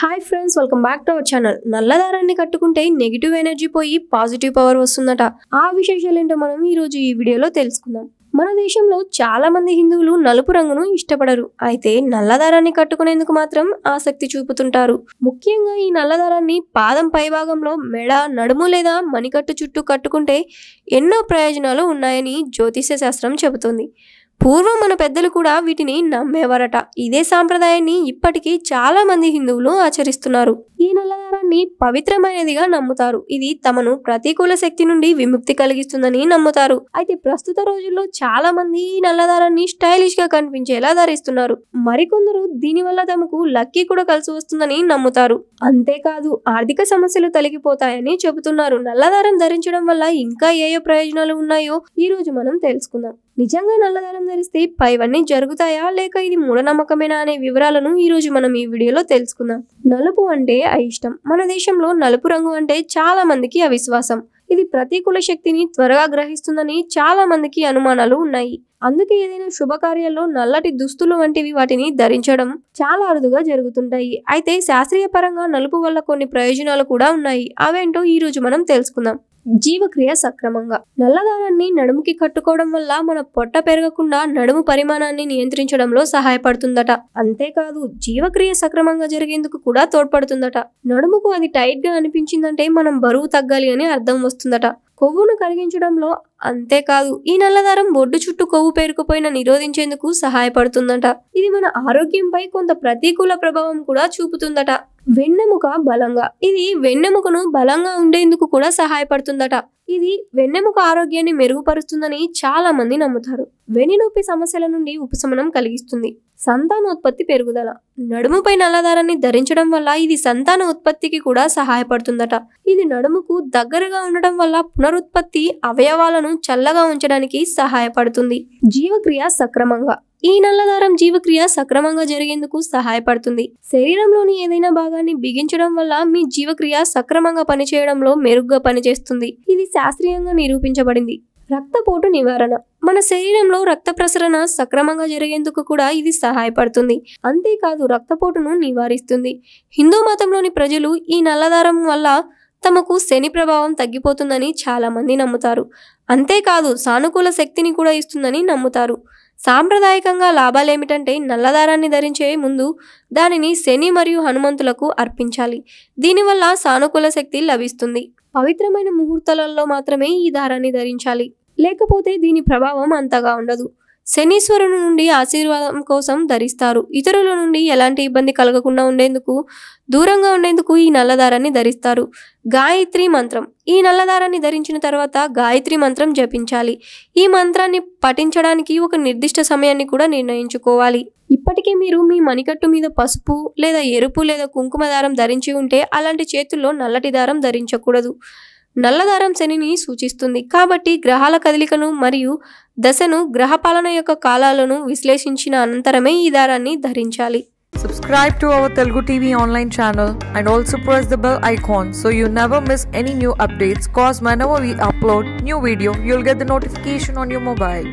hi friends welcome back to our channel నల్లదారాన్ని కట్టుకుంటే negative energy పోయి పాజిటివ్ పవర్ వస్తుందట ఆ విశేషాలు ఏంటో మనం ఈరోజు ఈ వీడియోలో తెలుసుకుందాం మన దేశంలో చాలా మంది హిందువులు నలుపు రంగును ఇష్టపడరు అయితే నల్లదారాన్ని కట్టుకునేందుకు మాత్రం ఆసక్తి చూపుతుంటారు ముఖ్యంగా ఈ నల్లదారాన్ని పాదం పైభాగంలో మెడ నడుము లేదా మణికట్టు చుట్టూ కట్టుకుంటే ఎన్నో ప్రయోజనాలు ఉన్నాయని జ్యోతిష్య శాస్త్రం చెబుతుంది పూర్వం మన పెద్దలు కూడా వీటిని నమ్మేవారట ఇదే సాంప్రదాయాన్ని ఇప్పటికీ చాలా మంది హిందువులు ఆచరిస్తున్నారు ఈ నల్లదారాన్ని పవిత్రమైనదిగా నమ్ముతారు ఇది తమను ప్రతికూల శక్తి నుండి విముక్తి కలిగిస్తుందని నమ్ముతారు అయితే ప్రస్తుత రోజుల్లో చాలా మంది ఈ నల్లదారాన్ని స్టైలిష్ గా కనిపించేలా ధరిస్తున్నారు మరికొందరు దీనివల్ల తమకు లక్కీ కూడా కలిసి వస్తుందని నమ్ముతారు అంతేకాదు ఆర్థిక సమస్యలు తొలగిపోతాయని చెబుతున్నారు నల్లదారం ధరించడం వల్ల ఇంకా ఏ ఏ ప్రయోజనాలు ఉన్నాయో ఈ రోజు మనం తెలుసుకుందాం నిజంగా నల్లదారం ధరిస్తే పైవన్నీ జరుగుతాయా లేక ఇది మూఢనమ్మకమేనా అనే వివరాలను ఈరోజు మనం ఈ వీడియోలో తెలుసుకుందాం నలుపు అంటే అయిష్టం మన దేశంలో నలుపు రంగు అంటే చాలా మందికి అవిశ్వాసం ఇది ప్రతికూల శక్తిని త్వరగా గ్రహిస్తుందని చాలా మందికి అనుమానాలు ఉన్నాయి అందుకే ఏదైనా శుభకార్యాల్లో నల్లటి దుస్తులు వంటివి వాటిని ధరించడం చాలా అరుదుగా జరుగుతుంటాయి అయితే శాస్త్రీయ పరంగా నలుపు వల్ల కొన్ని ప్రయోజనాలు కూడా ఉన్నాయి అవేంటో ఈరోజు మనం తెలుసుకుందాం జీవక్రియ సక్రమంగా నల్లదారాన్ని నడుముకి కట్టుకోవడం వల్ల మన పొట్ట పెరగకుండా నడుము పరిమాణాన్ని నియంత్రించడంలో సహాయపడుతుందట అంతేకాదు జీవక్రియ సక్రమంగా జరిగేందుకు కూడా తోడ్పడుతుందట నడుముకు అది టైట్ గా అనిపించిందంటే మనం బరువు తగ్గాలి అని అర్థం వస్తుందట కొవ్వును కరిగించడంలో అంతేకాదు ఈ నల్లదారం బొడ్డు చుట్టూ కొవ్వు పేరుకుపోయిన నిరోధించేందుకు సహాయపడుతుందట ఇది మన ఆరోగ్యంపై కొంత ప్రతికూల ప్రభావం కూడా చూపుతుందట వెన్నెముక బలంగా ఇది వెన్నెముకను బలంగా ఉండేందుకు కూడా సహాయపడుతుందట ఇది వెన్నెముక ఆరోగ్యాన్ని మెరుగుపరుస్తుందని చాలా మంది నమ్ముతారు వెన్నునొప్పి సమస్యల నుండి ఉపశమనం కలిగిస్తుంది సంతానోత్పత్తి పెరుగుదల నడుముపై నల్లదారాన్ని ధరించడం వల్ల ఇది సంతాన ఉత్పత్తికి కూడా సహాయపడుతుందట ఇది నడుముకు దగ్గరగా ఉండడం వల్ల పునరుత్పత్తి అవయవాలను చల్లగా ఉంచడానికి సహాయపడుతుంది జీవక్రియ సక్రమంగా ఈ నల్లదారం జీవక్రియ సక్రమంగా జరిగేందుకు సహాయపడుతుంది శరీరంలోని ఏదైనా భాగాన్ని బిగించడం వల్ల మీ జీవక్రియ సక్రమంగా పనిచేయడంలో మెరుగ్గా పనిచేస్తుంది ఇది శాస్త్రీయంగా నిరూపించబడింది రక్తపోటు నివారణ మన శరీరంలో రక్త ప్రసరణ సక్రమంగా జరిగేందుకు కూడా ఇది సహాయపడుతుంది అంతేకాదు రక్తపోటును నివారిస్తుంది హిందూ మతంలోని ప్రజలు ఈ నల్లదారం వల్ల తమకు శని ప్రభావం తగ్గిపోతుందని చాలామంది నమ్ముతారు అంతేకాదు సానుకూల శక్తిని కూడా ఇస్తుందని నమ్ముతారు సాంప్రదాయకంగా లాభాలు ఏమిటంటే నల్లదారాన్ని ధరించే ముందు దానిని శని మరియు హనుమంతులకు అర్పించాలి దీనివల్ల సానుకూల శక్తి లభిస్తుంది పవిత్రమైన ముహూర్తాలలో మాత్రమే ఈ దారాన్ని ధరించాలి లేకపోతే దీని ప్రభావం అంతగా ఉండదు శనీశ్వరుని నుండి ఆశీర్వాదం కోసం ధరిస్తారు ఇతరుల నుండి ఎలాంటి ఇబ్బంది కలగకుండా ఉండేందుకు దూరంగా ఉండేందుకు ఈ నల్లదారాన్ని ధరిస్తారు గాయత్రి మంత్రం ఈ నల్లదారాన్ని ధరించిన తర్వాత గాయత్రి మంత్రం జపించాలి ఈ మంత్రాన్ని పఠించడానికి ఒక నిర్దిష్ట సమయాన్ని కూడా నిర్ణయించుకోవాలి ఇప్పటికే మీరు మీ మణికట్టు మీద పసుపు లేదా ఎరుపు లేదా కుంకుమ దారం ధరించి ఉంటే అలాంటి చేతుల్లో నల్లటి దారం ధరించకూడదు నల్లదారం శనిని సూచిస్తుంది కాబట్టి గ్రహాల కదలికను మరియు దశను గ్రహపాలన యొక్క కాలాలను విశ్లేషించిన అనంతరమే ఈ దారాన్ని ధరించాలి subscribe to our Telugu TV online channel and also press the bell icon so you never miss any new updates cause may never we upload new video you'll get the notification on your mobile